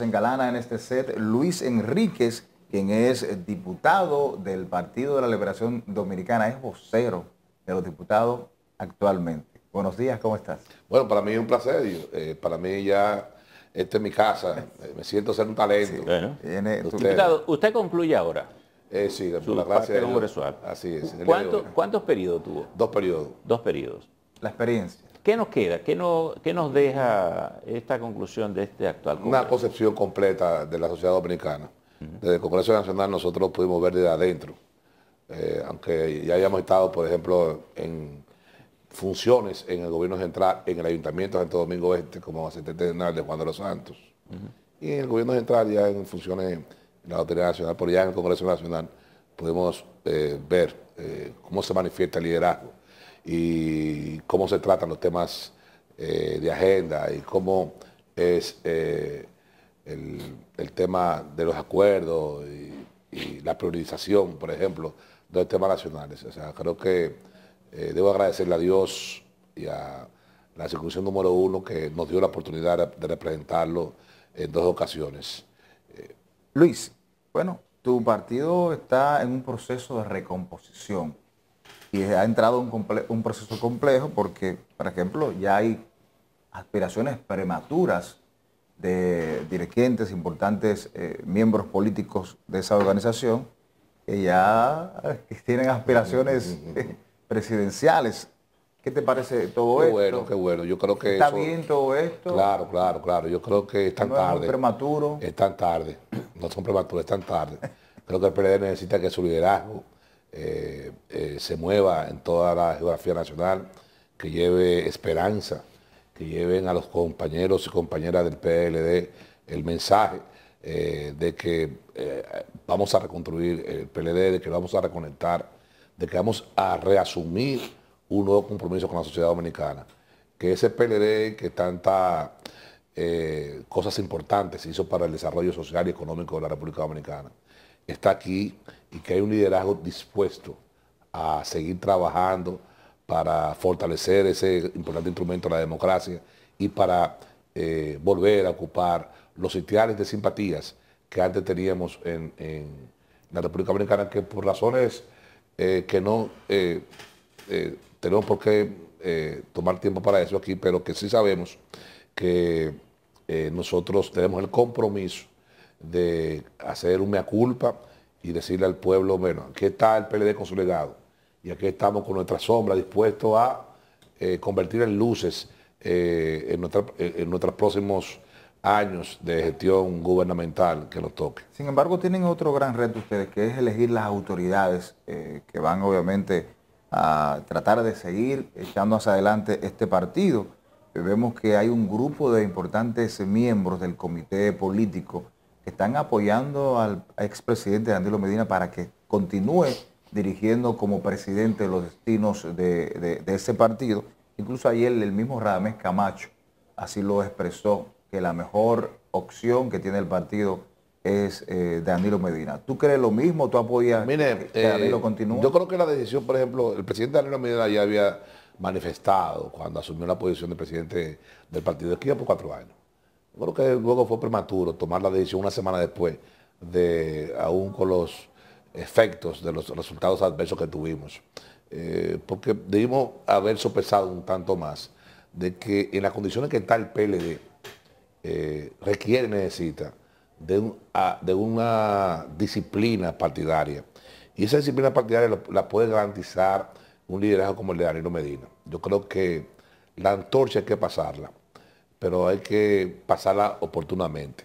en engalana en este set Luis Enríquez, quien es diputado del Partido de la Liberación Dominicana, es vocero de los diputados actualmente. Buenos días, ¿cómo estás? Bueno, para mí es un placer, eh, para mí ya esta es mi casa, me siento ser un talento. Sí, usted, concluye ahora. Eh, sí, por la Así es. ¿Cuántos periodos tuvo? Dos periodos. Dos periodos. La experiencia. ¿Qué nos queda? ¿Qué, nos deja esta conclusión de este actual Congreso? Una concepción completa de la sociedad dominicana. Desde el Congreso Nacional nosotros pudimos ver desde adentro, eh, aunque ya hayamos estado, por ejemplo, en funciones en el gobierno central, en el Ayuntamiento de Santo Domingo Este, como asistente general de Juan de los Santos, y en el gobierno central ya en funciones en la Autoridad Nacional, pero ya en el Congreso Nacional pudimos eh, ver eh, cómo se manifiesta el liderazgo y cómo se tratan los temas eh, de agenda y cómo es eh, el, tema de los acuerdos y, la priorización, por ejemplo, de los temas nacionales. O sea, creo que eh, debo agradecerle a Dios y a la circunstancia número uno que nos dio la oportunidad de representarlo en dos ocasiones. Luis, bueno, tu partido está en un proceso de recomposición y ha entrado un, proceso complejo porque, por ejemplo, ya hay aspiraciones prematuras de dirigentes, importantes eh, miembros políticos de esa organización, que ya eh, tienen aspiraciones eh, presidenciales. ¿Qué te parece todo qué Bueno, qué bueno. Yo creo que está bien todo esto. Claro, claro, claro. Yo creo que están tan tarde. Es prematuro. tan tarde. No son prematuros, tan tarde. Creo que el PLD necesita que su liderazgo eh, eh, se mueva en toda la geografía nacional, que lleve esperanza, que lleven a los compañeros y compañeras del PLD el mensaje eh, de que vamos a reconstruir el PLD, de que vamos a reconectar, de que vamos a reasumir un nuevo compromiso con la sociedad dominicana. Que ese PLD que tantas cosas importantes hizo para el desarrollo social y económico de la República Dominicana está aquí y que hay un liderazgo dispuesto a seguir trabajando para fortalecer ese importante instrumento de la democracia y para eh, volver a ocupar los sitiales de simpatías que antes teníamos en, la República Dominicana, que por razones eh, que no eh, tenemos por qué tomar tiempo para eso aquí, pero que sí sabemos que nosotros tenemos el compromiso de hacer un mea culpa y decirle al pueblo, bueno, aquí está el PLD con su legado y aquí estamos con nuestra sombra dispuestos a eh, convertir en luces eh, eh, en, nuestros próximos años de gestión gubernamental que nos toque. Sin embargo, tienen otro gran reto ustedes, que es elegir las autoridades que van obviamente a tratar de seguir echando hacia adelante este partido. Vemos que hay un grupo de importantes miembros del comité político están apoyando al expresidente Danilo Medina para que continúe dirigiendo como presidente los destinos de, ese partido. Incluso ayer el mismo Ramés Camacho así lo expresó, que la mejor opción que tiene el partido es eh, Danilo Medina. ¿Tú crees lo mismo? ¿Tú apoyas que Danilo eh, continúe? Yo creo que la decisión, por ejemplo, el presidente Danilo Medina ya había manifestado cuando asumió la posición de presidente del partido de aquí por cuatro años creo que luego fue prematuro tomar la decisión una semana después, de, aún con los efectos de los resultados adversos que tuvimos. Eh, porque debimos haber sopesado un tanto más de que en las condiciones que está el PLD eh, requiere, necesita de, una disciplina partidaria. Y esa disciplina partidaria la, la puede garantizar un liderazgo como el de Danilo Medina. Yo creo que la antorcha hay que pasarla pero hay que pasarla oportunamente.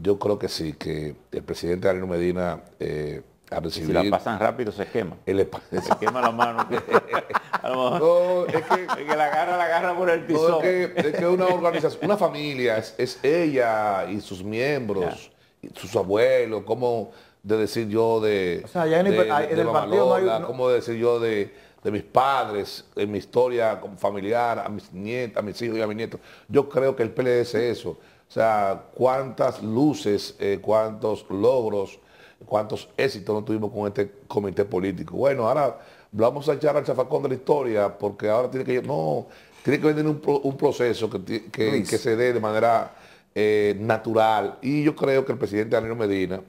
Yo creo que sí, que el presidente Danilo Medina ha eh, a recibir... Si la pasan rápido se quema. se quema la mano. no, es que, la agarra, la agarra por el piso. es, que, una organización, una familia, es, ella y sus miembros, sus abuelos, como de decir yo de... O sea, en el, partido como de decir yo de de mis padres, en mi historia familiar, a mis nietos, a mis hijos y a mis nietos. Yo creo que el PLD es eso. O sea, cuántas luces, eh, cuántos logros, cuántos éxitos no tuvimos con este comité político. Bueno, ahora vamos a echar al chafacón de la historia porque ahora tiene que... No, tiene que venir un, proceso que, se dé de manera eh, natural. Y yo creo que el presidente Danilo Medina,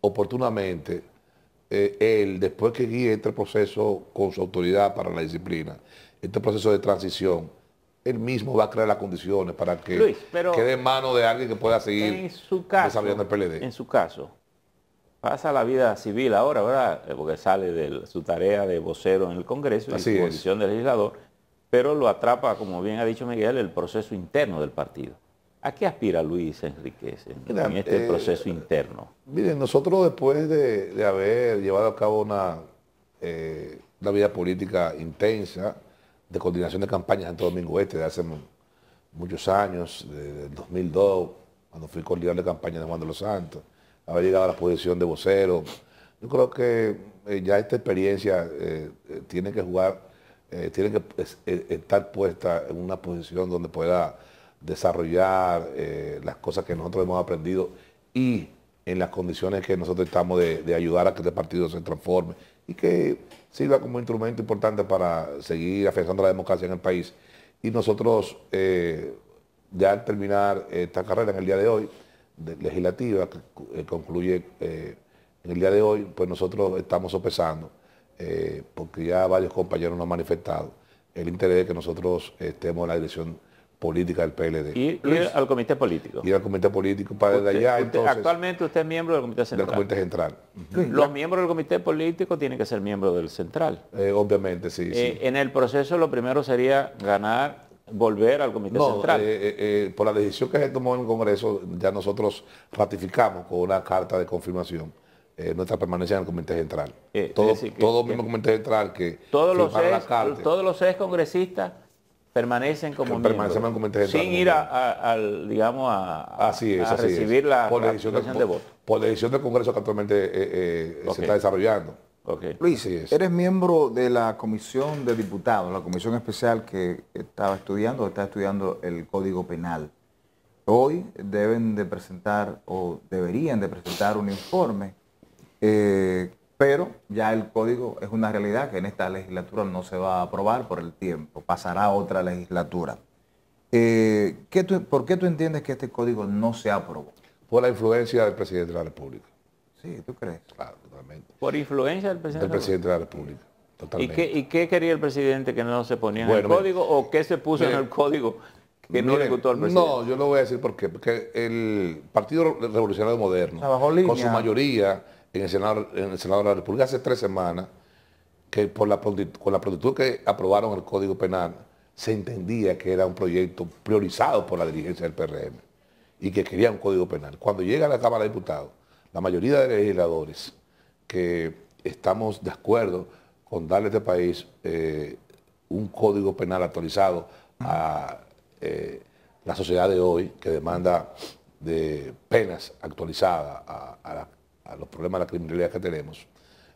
oportunamente, el eh, él, después que guíe este proceso con su autoridad para la disciplina, este proceso de transición, él mismo va a crear las condiciones para que quede en mano de alguien que pueda seguir en su el PLD. En su caso, pasa la vida civil ahora, ¿verdad? Eh, porque sale de su tarea de vocero en el Congreso y su posición de legislador, pero lo atrapa, como bien ha dicho Miguel, el proceso interno del partido. ¿A qué aspira Luis Enriquez en, este eh, proceso interno? Miren, nosotros después de, haber llevado a cabo una, eh, una, vida política intensa, de coordinación de campañas en todo Domingo Este, de hace muchos años, desde el 2002, cuando fui coordinador de campaña de Juan de los Santos, haber llegado a la posición de vocero. Yo creo que eh, ya esta experiencia tiene que jugar, tiene que estar puesta en una posición donde pueda desarrollar eh, las cosas que nosotros hemos aprendido y en las condiciones que nosotros estamos de, ayudar a que este partido se transforme y que sirva como instrumento importante para seguir afianzando la democracia en el país. Y nosotros, eh, ya al terminar esta carrera en el día de hoy, legislativa, que eh, concluye en el día de hoy, pues nosotros estamos sopesando, porque ya varios compañeros nos han manifestado el interés de que nosotros estemos en la dirección política del PLD. Y al comité político. y al comité político para desde allá, entonces, Actualmente usted es miembro del comité central. Del comité central. Los miembros del comité político tienen que ser miembros del central. Eh, obviamente, eh, sí, En el proceso lo primero sería ganar, volver al comité central. Eh, por la decisión que se tomó en el Congreso, ya nosotros ratificamos con una carta de confirmación. nuestra permanencia en el Comité Central. todo, el mismo Comité Central que... Todos los, ex todos los congresistas permanecen como miembros, sin ir a, al, digamos, a, recibir la por de, voto. Por la decisión del Congreso que actualmente eh, eh, eh, se está desarrollando. Luis, eres miembro de la Comisión de Diputados, la comisión especial que estaba estudiando, está estudiando el Código Penal. Hoy deben de presentar o deberían de presentar un informe pero ya el código es una realidad que en esta legislatura no se va a aprobar por el tiempo, pasará a otra legislatura. Eh, ¿Por qué tú entiendes que este código no se aprobó? Por la influencia del presidente de la República. Sí, ¿tú crees? Claro, totalmente. ¿Por influencia del presidente? Del presidente de la República. ¿Y qué, quería el presidente que no se ponía en el código o qué se puso en el código que no ejecutó el presidente? No, yo lo voy a decir por Porque el Partido Revolucionario Moderno, con su mayoría en el Senado, en el Senado de la República hace tres semanas que con la prontitud que aprobaron el Código Penal se entendía que era un proyecto priorizado por la dirigencia del PRM y que quería un Código Penal. Cuando llega a la Cámara de Diputados, la mayoría de legisladores que estamos de acuerdo con darle a este país eh, un Código Penal actualizado a eh, la sociedad de hoy que demanda de penas actualizadas a la los problemas de la criminalidad que tenemos,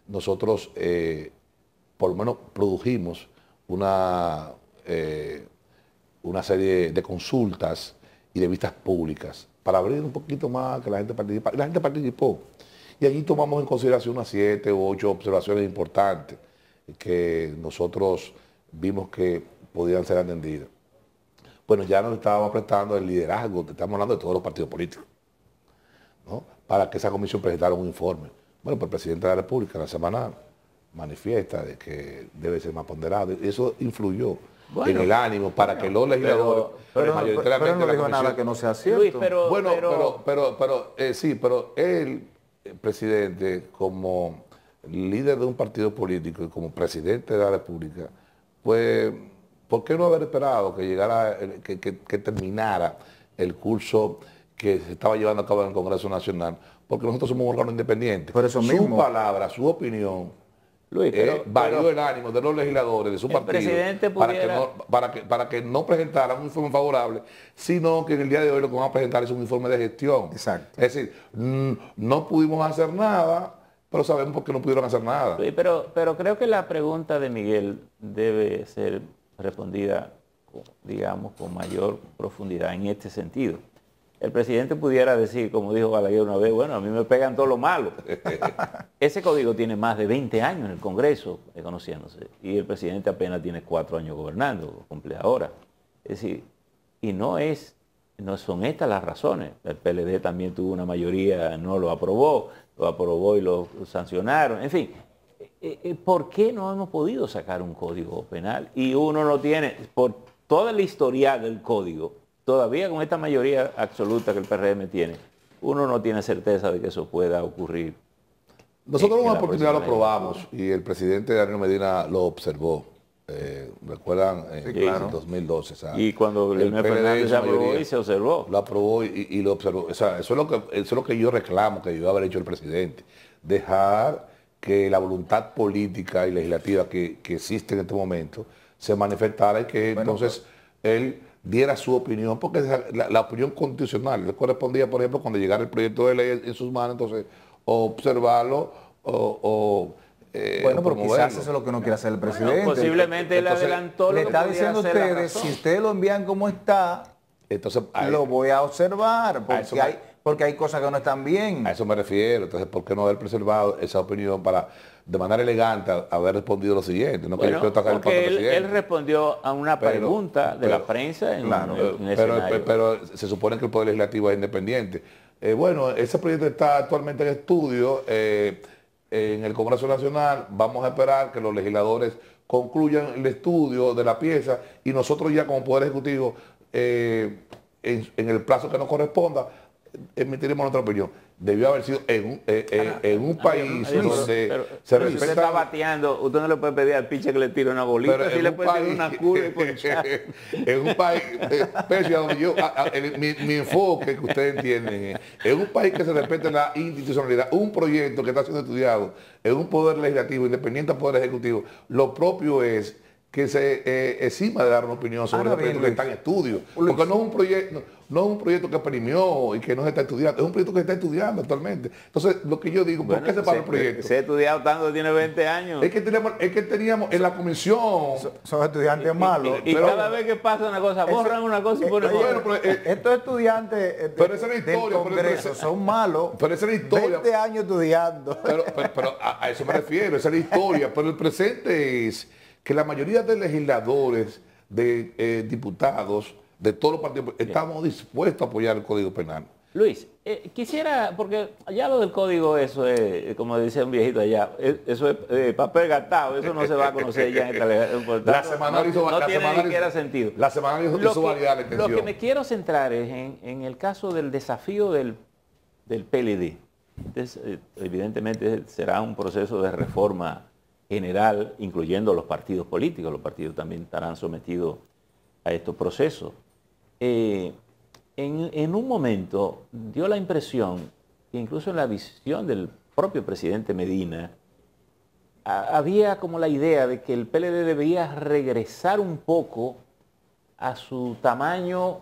nosotros eh, por lo menos produjimos una, eh, una serie de consultas y de vistas públicas para abrir un poquito más que la gente participara. la gente participó. Y allí tomamos en consideración unas siete u ocho observaciones importantes que nosotros vimos que podían ser atendidas. Bueno, ya nos estábamos prestando el liderazgo, estamos hablando de todos los partidos políticos. ¿no? para que esa comisión presentara un informe. Bueno, pues el presidente de la República la semana manifiesta de que debe ser más ponderado. y Eso influyó en el ánimo para que los legisladores pero, mayoritariamente pero no nada que no sea cierto. bueno, pero, eh, sí, pero él, el presidente, como líder de un partido político y como presidente de la República, pues, ¿por qué no haber esperado que llegara, que terminara el curso que se estaba llevando a cabo en el Congreso Nacional, porque nosotros somos un órgano independiente. Por eso mismo. Su palabra, su opinión, Luis, eh, el ánimo de los legisladores, de su partido, para, que no, para, que, presentaran un informe favorable, sino que en el día de hoy lo que van a presentar es un informe de gestión. Exacto. Es decir, no pudimos hacer nada, pero sabemos por qué no pudieron hacer nada. pero, pero creo que la pregunta de Miguel debe ser respondida, digamos, con mayor profundidad en este sentido el presidente pudiera decir, como dijo Balaguer una vez, bueno, a mí me pegan todo lo malo. Ese código tiene más de 20 años en el Congreso eh, conociéndose y el presidente apenas tiene cuatro años gobernando, cumple ahora. Es decir, y no es, no son estas las razones. El PLD también tuvo una mayoría, no lo aprobó, lo aprobó y lo sancionaron. En fin, eh, eh, ¿por qué no hemos podido sacar un código penal? Y uno no tiene, por toda la historia del código, todavía con esta mayoría absoluta que el PRM tiene, uno no tiene certeza de que eso pueda ocurrir. Nosotros una oportunidad lo probamos y el presidente Daniel Medina lo observó. Eh, ¿Recuerdan? En 2012. y cuando el Fernández se aprobó y se observó. Lo aprobó y, lo observó. O sea, eso es lo, que, es lo que yo reclamo que debió haber hecho el presidente. Dejar que la voluntad política y legislativa que, existe en este momento se manifestara y que entonces pues, él diera su opinión, porque la, opinión constitucional le correspondía, por ejemplo, cuando llegara el proyecto de ley en sus manos, entonces observarlo o, eh, bueno, pero quizás eso es lo que no quiere hacer el presidente. posiblemente él adelantó lo Le está diciendo a ustedes, si ustedes lo envían como está, entonces lo voy a observar, porque hay, porque hay cosas que no están bien. A eso me refiero. Entonces, ¿por qué no haber preservado esa opinión para, de manera elegante, haber respondido lo siguiente? No que yo porque él, respondió a una pregunta de la prensa en, pero, se supone que el Poder Legislativo es independiente. Eh, bueno, ese proyecto está actualmente en estudio eh, en el Congreso Nacional. Vamos a esperar que los legisladores concluyan el estudio de la pieza y nosotros ya como Poder Ejecutivo, eh, en el plazo que nos corresponda, emitiremos nuestra opinión. Debió haber sido en, un país donde se, respeta. usted está bateando, usted no le puede pedir al pinche que le tire una bolita, pero si le puede una curva. En un país, eh, yo, mi, enfoque que ustedes entienden, es un país que se respete la institucionalidad, un proyecto que está siendo estudiado en un poder legislativo independiente al poder ejecutivo, lo propio es que se encima eh, de dar una opinión sobre el ah, proyecto que está en estudio. Porque no es un proyecto, no es un proyecto que primió y que no se está estudiando, es un proyecto que se está estudiando actualmente. Entonces, lo que yo digo, ¿por qué se paró el proyecto? Se ha estudiado tanto, tiene 20 años. Es que teníamos, es que teníamos en la comisión. son estudiantes malos. Y, cada vez que pasa una cosa, borran una cosa y eh, ponen otra. Eh, eh, estos estudiantes de, pero esa es la historia, Congreso son malos. Pero esa es la historia. 20 años estudiando. Pero, pero a, eso me refiero, esa es la historia. Pero el presente es que la mayoría de legisladores, de diputados, de todos los partidos. Estamos dispuestos a apoyar el Código Penal. Luis, eh, quisiera, porque ya lo del código, eso es, eh, como decía un viejito allá, eh, eso es papel gastado, eso no se va a conocer ya en el La semana no, hizo, no tiene sentido. La semana hizo, lo la Lo que me quiero centrar es en, el caso del desafío del, del PLD. Entonces, evidentemente será un proceso de reforma general, incluyendo los partidos políticos. Los partidos también estarán sometidos a estos procesos. Eh, en, un momento dio la impresión, incluso en la visión del propio presidente Medina, había como la idea de que el PLD debía regresar un poco a su tamaño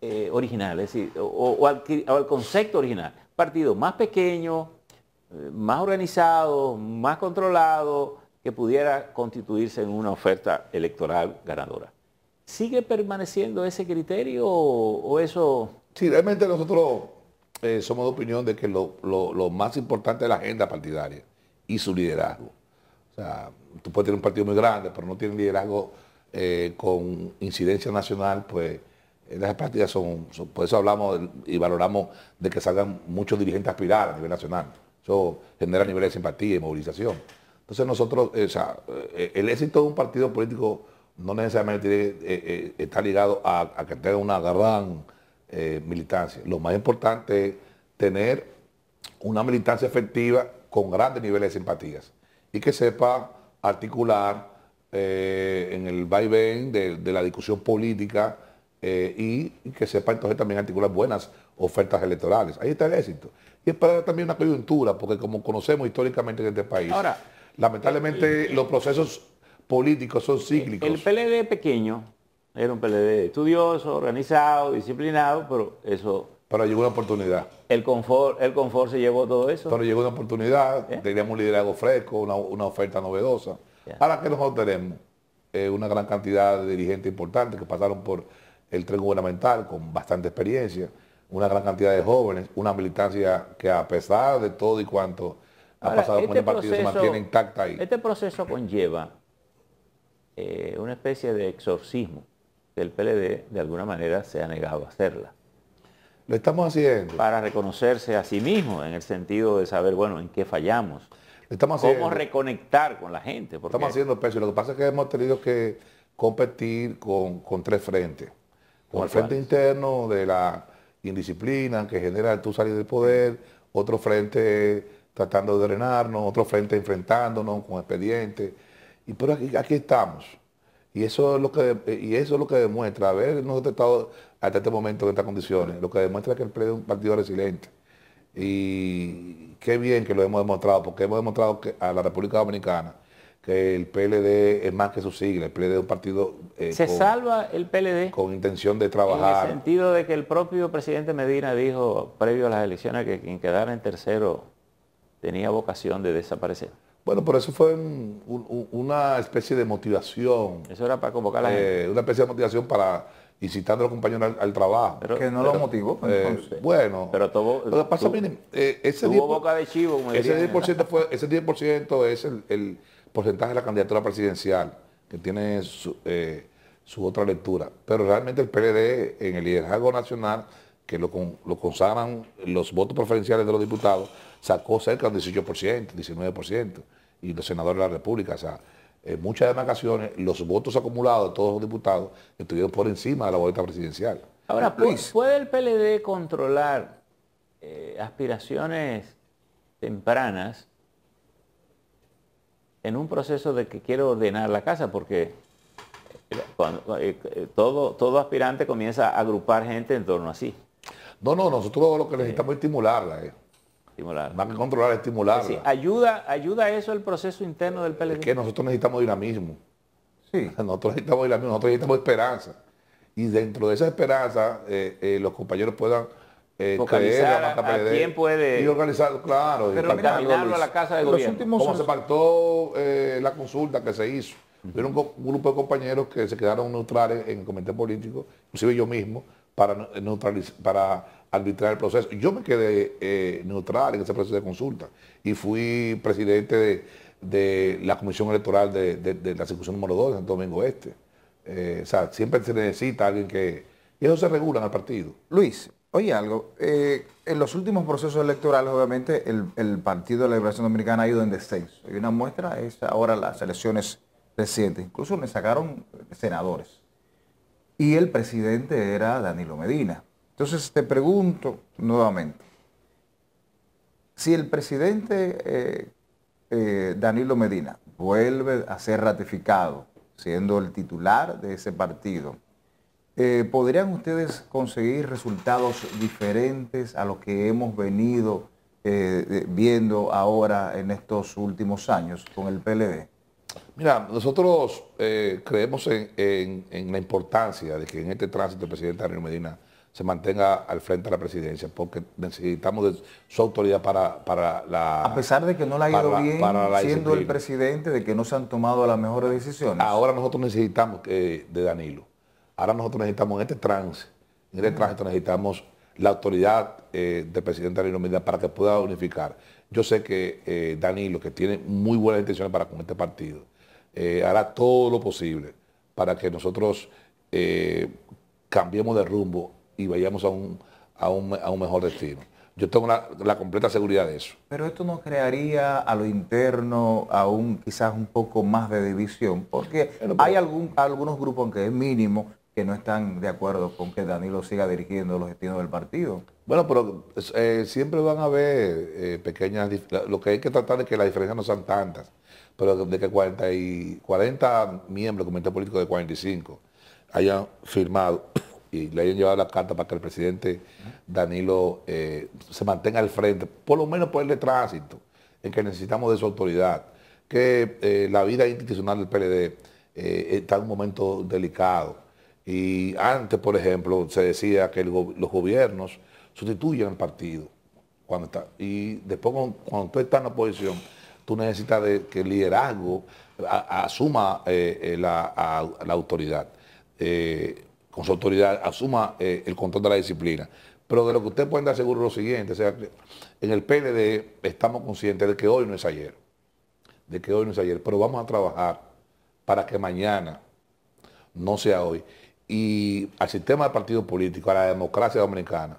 eh, original, es decir, o, al, concepto original. Partido más pequeño, eh, más organizado, más controlado, que pudiera constituirse en una oferta electoral ganadora. ¿Sigue permaneciendo ese criterio o, eso? Sí, realmente nosotros eh, somos de opinión de que lo, más importante es la agenda partidaria y su liderazgo. O sea, tú puedes tener un partido muy grande, pero no tiene liderazgo eh, con incidencia nacional, pues las partidas son, por eso hablamos y valoramos de que salgan muchos dirigentes a aspirar a nivel nacional. Eso genera niveles de simpatía y movilización. Entonces nosotros, o sea, eh, el éxito de un partido político no necesariamente eh, eh, está ligado a, que tenga una gran eh, militancia. Lo más importante es tener una militancia efectiva con grandes niveles de simpatías y que sepa articular en el vaivén de, de la discusión política y, que sepa entonces también articular buenas ofertas electorales. Ahí está el éxito. Y es para también una coyuntura, porque como conocemos históricamente en este país, Ahora, lamentablemente los procesos políticos son eh, cíclicos. El PLD pequeño era un PLD estudioso, organizado, disciplinado, pero eso... Pero llegó una oportunidad. El confort, el confort se llevó todo eso. Pero llegó una oportunidad, ¿Eh? teníamos un liderazgo fresco, una, oferta novedosa. ...¿para Ahora que nosotros tenemos eh, una gran cantidad de dirigentes importantes que pasaron por el tren gubernamental con bastante experiencia, una gran cantidad de jóvenes, una militancia que a pesar de todo y cuanto ha pasado con este el partido se mantiene intacta ahí. Este proceso conlleva eh, una especie de exorcismo que el PLD de alguna manera se ha negado a hacerla. Lo estamos haciendo. Para reconocerse a sí mismo en el sentido de saber, bueno, en qué fallamos. estamos Cómo reconectar con la gente. Estamos haciendo peso. Lo que pasa es que hemos tenido que competir con, tres frentes. Con el frente interno de la indisciplina que genera tú salir del poder, otro frente tratando de drenarnos, otro frente enfrentándonos con expedientes y pero aquí, estamos. Y eso es lo que y eso es lo que demuestra habernos nosotros estado hasta este momento en estas condiciones, lo que demuestra que el PLD es un partido resiliente. Y qué bien que lo hemos demostrado, porque hemos demostrado que a la República Dominicana que el PLD es más que su sigla, el PLD es un partido... Eh, Se salva el PLD. Con intención de trabajar. En el sentido de que el propio presidente Medina dijo previo a las elecciones que quien quedara en tercero tenía vocación de desaparecer. Bueno, por eso fue una especie de motivación. Eso era para convocar a la eh, gente. Una especie de motivación para incitar a los compañeros al, trabajo. que no lo motivó. Eh, bueno. Pero todo. Lo que pasa, eh, ese, 10, es el, porcentaje de la candidatura presidencial, que tiene su, su otra lectura. Pero realmente el PLD en el liderazgo nacional que lo, consagran los votos preferenciales de los diputados, sacó cerca del 18%, 19%, y los senadores de la República. O sea, en muchas demarcaciones los votos acumulados de todos los diputados estuvieron por encima de la boleta presidencial. Ahora, ¿puede el PLD controlar eh, aspiraciones tempranas en un proceso de que quiero ordenar la casa? Porque eh, eh, todo, todo aspirante comienza a agrupar gente en torno a sí. No, no, nosotros lo que necesitamos es estimularla. Eh. estimularla, Más que controlar, estimularla. Sí, ayuda, ayuda eso el proceso interno del PLD. que nosotros necesitamos dinamismo. Sí. Nosotros necesitamos dinamismo, nosotros necesitamos esperanza. Y dentro de esa esperanza, eh, eh, los compañeros puedan Focalizar puede y organizar, claro, pero a la casa de Los Como se pactó la consulta que se hizo, hubo un grupo de compañeros que se quedaron neutrales en el comité político, inclusive yo mismo, para, eh, para arbitrar el proceso. Yo me quedé eh, neutral en ese proceso de consulta y fui presidente de, la Comisión Electoral de, la Circunscripción número 2 de Santo Domingo Este. Eh, o sea, siempre se necesita alguien que... Y eso se regula en el partido. Luis, oye algo. en los últimos procesos electorales, obviamente, el, Partido de la Liberación Dominicana ha ido en descenso. Y una muestra es ahora las elecciones recientes. Incluso me sacaron senadores y el presidente era Danilo Medina. Entonces te pregunto nuevamente, si el presidente eh, eh, Danilo Medina vuelve a ser ratificado siendo el titular de ese partido, eh, ¿podrían ustedes conseguir resultados diferentes a los que hemos venido viendo ahora en estos últimos años con el PLD? Mira, nosotros eh, creemos en, la importancia de que en este tránsito el presidente Danilo Medina se mantenga al frente de la presidencia, porque necesitamos su autoridad para, para la... A pesar de que no la ha ido bien siendo el presidente, de que no se han tomado las mejores decisiones. Ahora nosotros necesitamos eh, de Danilo. Ahora nosotros necesitamos en este trance, en este tránsito necesitamos la autoridad eh, del presidente Danilo Medina para que pueda unificar. Yo sé que eh, Danilo, que tiene muy buenas intenciones para con este partido, eh, hará todo lo posible para que nosotros eh, cambiemos de rumbo y vayamos a un, mejor destino. Yo tengo la, completa seguridad de eso. Pero esto no crearía a lo interno aún quizás un poco más de división, porque hay algún, algunos grupos, aunque es mínimo, que no están de acuerdo con que Danilo siga dirigiendo los destinos del partido. Bueno, pero eh, siempre van a haber eh, pequeñas... Lo que hay que tratar es que las diferencias no sean tantas, pero de que 40, miembros del Comité Político de 45 hayan firmado y le hayan llevado la carta para que el presidente Danilo eh, se mantenga al frente, por lo menos por el tránsito, en que necesitamos de su autoridad, que la vida institucional del PLD está en un momento delicado. Y antes, por ejemplo, se decía que los gobiernos sustituyen al partido. Cuando está, y después cuando, tú estás en la oposición, tú necesitas que el liderazgo asuma eh, eh, la, autoridad, eh, con su autoridad asuma el control de la disciplina. Pero de lo que usted puede dar seguro es lo siguiente, o sea, en el PLD estamos conscientes de que hoy no es ayer, de que hoy no es ayer, pero vamos a trabajar para que mañana no sea hoy. Y al sistema de partidos políticos, a la democracia dominicana,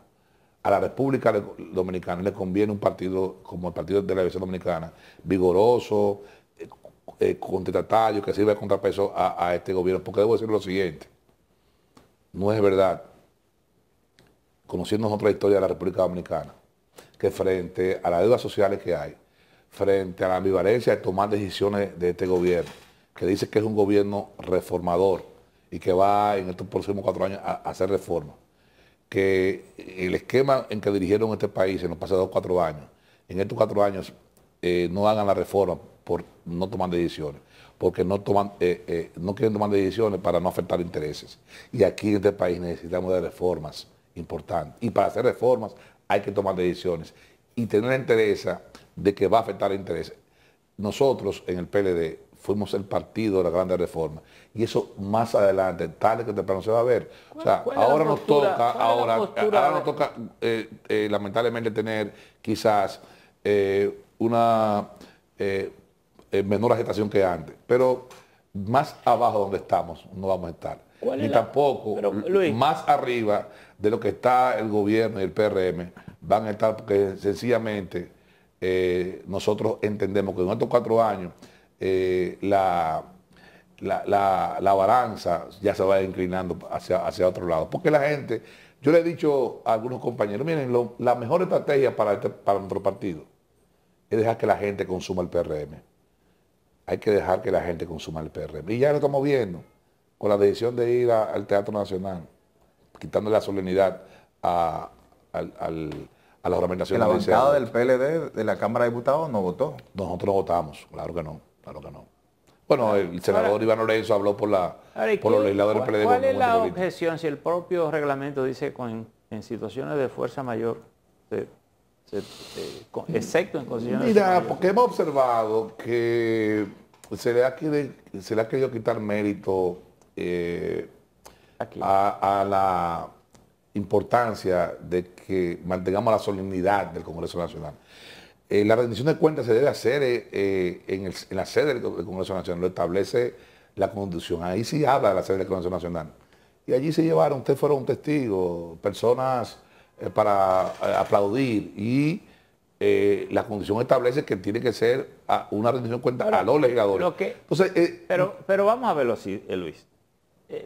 a la República Dominicana le conviene un partido como el Partido de la División Dominicana, vigoroso, eh, eh que sirva de contrapeso a, este gobierno. Porque debo decir lo siguiente, no es verdad, conociendo nuestra historia de la República Dominicana, que frente a las deudas sociales que hay, frente a la ambivalencia de tomar decisiones de este gobierno, que dice que es un gobierno reformador y que va en estos próximos cuatro años a hacer reformas que el esquema en que dirigieron este país en los pasados cuatro años, en estos cuatro años eh, no hagan la reforma por no tomar decisiones, porque no, toman, eh, eh, no quieren tomar decisiones para no afectar intereses. Y aquí en este país necesitamos de reformas importantes. Y para hacer reformas hay que tomar decisiones y tener la interés de que va a afectar intereses. Nosotros en el PLD fuimos el partido de la Grande Reforma. Y eso más adelante, tal que temprano se va a ver. O sea, ahora nos, toca, ahora, nos toca, lamentablemente tener quizás eh, una eh, eh, menor agitación que antes. Pero más abajo donde estamos no vamos a estar. Ni tampoco más arriba de lo que está el gobierno y el PRM van a estar porque sencillamente nosotros entendemos que en estos cuatro años eh, la, la, balanza ya se va inclinando hacia, hacia otro lado. Porque la gente, yo le he dicho a algunos compañeros, miren, la mejor estrategia para, este, para nuestro partido es dejar que la gente consuma el PRM. Hay que dejar que la gente consuma el PRM. Y ya lo estamos viendo con la decisión de ir al Teatro Nacional, quitando la solemnidad a, al, al a la El abogado del PLD de la Cámara de Diputados no votó. Nosotros no votamos, claro que no. Claro que no. Bueno, el senador Iván Lorenzo habló por, la, los legisladores PLD. ¿Cuál es la objeción si el propio reglamento dice con, en situaciones de fuerza mayor, excepto en condiciones de fuerza porque hemos observado que se le ha, querido, se le ha querido quitar mérito eh, a la importancia de que mantengamos la solemnidad del Congreso Nacional. Eh, la rendición de cuentas se debe hacer eh, eh, en, la sede del Congreso Nacional, lo establece la conducción, Ahí sí habla la sede del Congreso Nacional. Y allí se llevaron, ustedes fueron testigos, personas para aplaudir. Y la condición establece que tiene que ser una rendición de cuentas a los legisladores. pero, pero vamos a verlo así, Luis.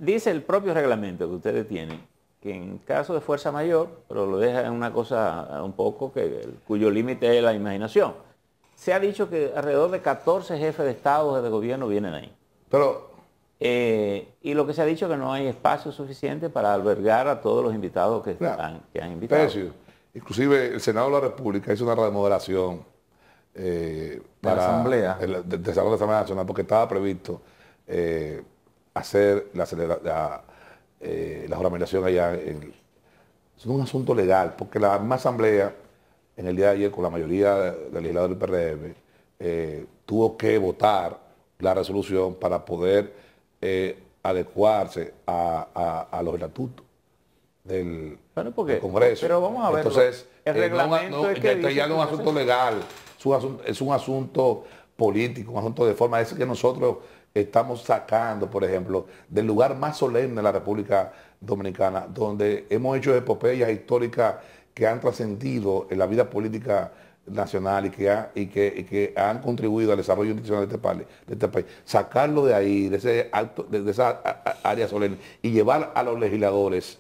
dice el propio reglamento que ustedes tienen que en caso de fuerza mayor, pero lo deja en una cosa eh, un poco que, cuyo límite es la imaginación. Se ha dicho que alrededor de 14 jefes de Estado de gobierno vienen ahí. Pero... Eh, y lo que se ha dicho es que no hay espacio suficiente para albergar a todos los invitados que, han, invitado. Inclusive el Senado de la República hizo una remodelación eh, para El, de, de, la Asamblea Nacional porque estaba previsto hacer la, la eh, la juramentación allá. En, es un asunto legal, porque la asamblea, en el día de ayer, con la mayoría del legislador del PRM, eh, tuvo que votar la resolución para poder eh, adecuarse a, los estatutos del, Congreso. Pero vamos a ver. Entonces, el reglamento es que ya, no es un asunto legal, es es un asunto político, un asunto de forma, es que nosotros estamos sacando, por ejemplo, del lugar más solemne de la República Dominicana, donde hemos hecho epopeyas históricas que han trascendido en la vida política nacional y que, y que, han contribuido al desarrollo institucional de este, este país, sacarlo de ahí, de, ese esa área solemne, y llevar a los legisladores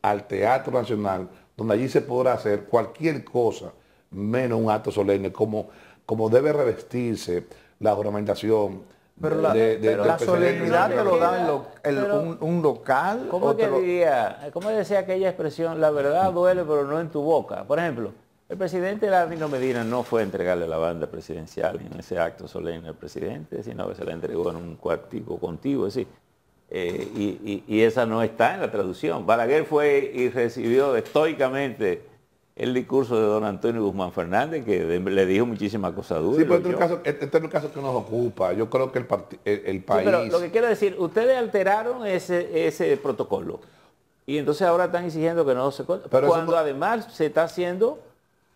al Teatro Nacional, donde allí se podrá hacer cualquier cosa, menos un acto solemne, como, como debe revestirse la ornamentación pero la, de, solemnidad te lo da en un, local. ¿Cómo ¿Cómo decía aquella expresión? La verdad duele, pero no en tu boca. Por ejemplo, el presidente Ladino Medina no fue a entregarle la banda presidencial en ese acto solemne al presidente, sino que se la entregó en un cuartico contigo, eh, y esa no está en la traducción. Balaguer fue y recibió estoicamente el discurso de don Antonio Guzmán Fernández, que le dijo muchísimas cosas duras. Sí, pero este es, el este, este caso, que nos ocupa. Yo creo que el, país... lo que quiero decir, ustedes alteraron ese, protocolo. Y entonces ahora están exigiendo que no se... Pero cuando además se está haciendo...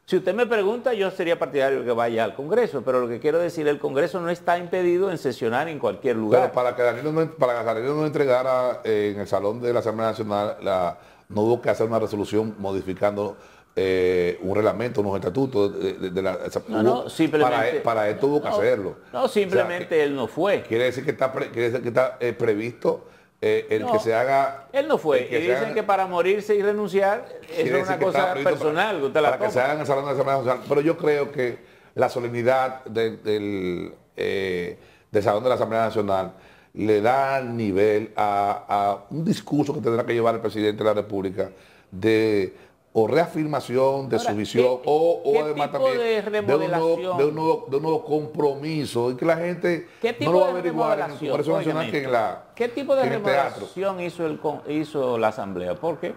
Si usted me pregunta, yo sería partidario que vaya al Congreso, pero lo que quiero decir, el Congreso no está impedido en sesionar en cualquier lugar. Pero para que Danilo no, para no entregara eh, en el Salón de la Asamblea Nacional, no hubo que hacer una resolución modificando eh, un reglamento, unos estatutos de, la, para, él e, esto que hacerlo. No, simplemente él no fue. Quiere decir que está, que está eh, previsto eh, el que se haga. Él no fue. Y dicen que para morirse y renunciar es una cosa personal. Para, que se en el salón de la Asamblea nacional Pero yo creo que la solemnidad del, salón de la Asamblea Nacional le da nivel a un discurso que tendrá que llevar el presidente de la República de o reafirmación de su visión o, o además también de, un nuevo, de, de, compromiso y que la gente no lo va a averiguar en el Congreso Nacional que en la ¿Qué tipo de remodelación hizo, el, hizo la Asamblea? Porque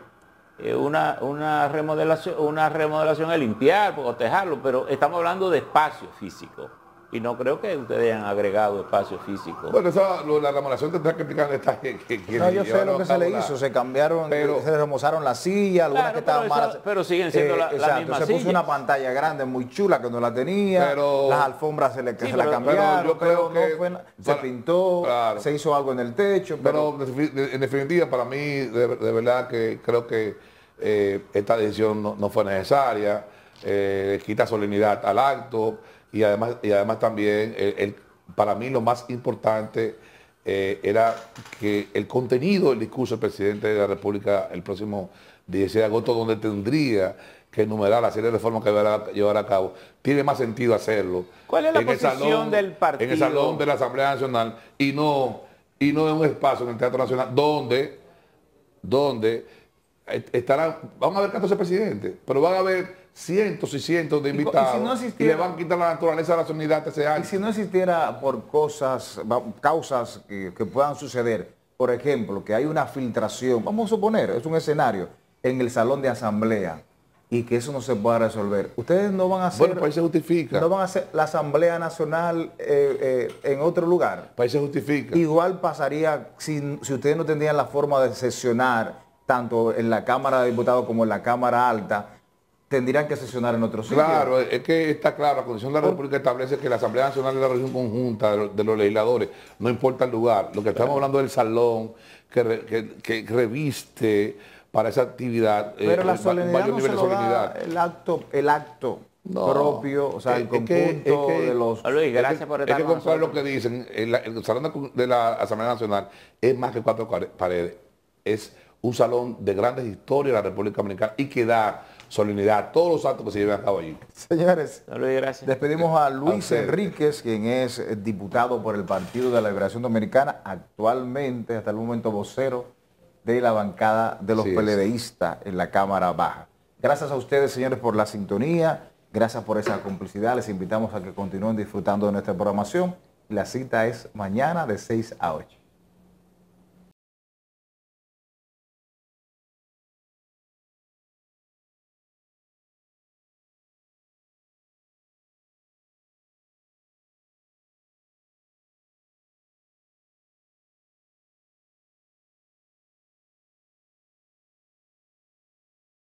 eh, una, una, remodelación, una remodelación es limpiar, protejarlo, pero estamos hablando de espacio físico y no creo que ustedes hayan agregado espacio físico. Bueno, esa, la remodelación tendrá que explicar en detalle. Que, no, yo sé lo que se le hizo, se cambiaron, pero, se remozaron las sillas, algunas que estaban malas. pero siguen siendo las eh, la, se puso una pantalla grande muy chula que no la tenía, las alfombras se le la cambiaron, yo creo que, se pintó, se hizo algo en el techo. Pero, en definitiva, para mí, de, verdad que creo que eh, esta decisión no, fue necesaria, eh, quita solemnidad al acto y además, y además también, para mí lo más importante eh, era que el contenido del discurso del presidente de la República el próximo 16 de agosto, donde tendría que enumerar la serie de reformas que va a llevar a cabo, tiene más sentido hacerlo. ¿Cuál es la posición del partido? En el salón de la Asamblea Nacional y no, y no en un espacio en el Teatro Nacional donde, eh, estarán, van a haber 14 presidentes, pero van a haber cientos y cientos de invitados. Y, le van a quitar la naturaleza a la unidades... Y si no existiera por cosas, causas que, puedan suceder, por ejemplo, que hay una filtración, vamos a suponer, es un escenario, en el salón de asamblea y que eso no se pueda resolver. Ustedes no van a hacer... Pues se justifica. No van a hacer la Asamblea Nacional eh, eh, en otro lugar. Pues se justifica. Igual pasaría si, si ustedes no tendrían la forma de sesionar tanto en la Cámara de Diputados como en la Cámara Alta, tendrían que sesionar en otro sitio. Claro, es que está claro, la Constitución de la oh. República establece que la Asamblea Nacional es la región conjunta de los, legisladores, no importa el lugar. Lo que estamos hablando del salón que, reviste para esa actividad. Eh, Pero la solemnidad mayor el acto, el acto propio, o sea, el conjunto de los... gracias es que, por que comprar lo que dicen, el, salón de la Asamblea Nacional es más que cuatro paredes, es un salón de grandes historias de la República Dominicana y que da solemnidad, todos los actos que se lleven a cabo allí. Señores, despedimos a Luis Enríquez, quien es eh, diputado por el Partido de la Liberación Dominicana, actualmente, hasta el momento, vocero de la bancada de los PLDistas en la Cámara Baja. Gracias a ustedes, señores, por la sintonía. Gracias por esa complicidad. Les invitamos a que continúen disfrutando de nuestra programación. La cita es mañana de 6 a 8.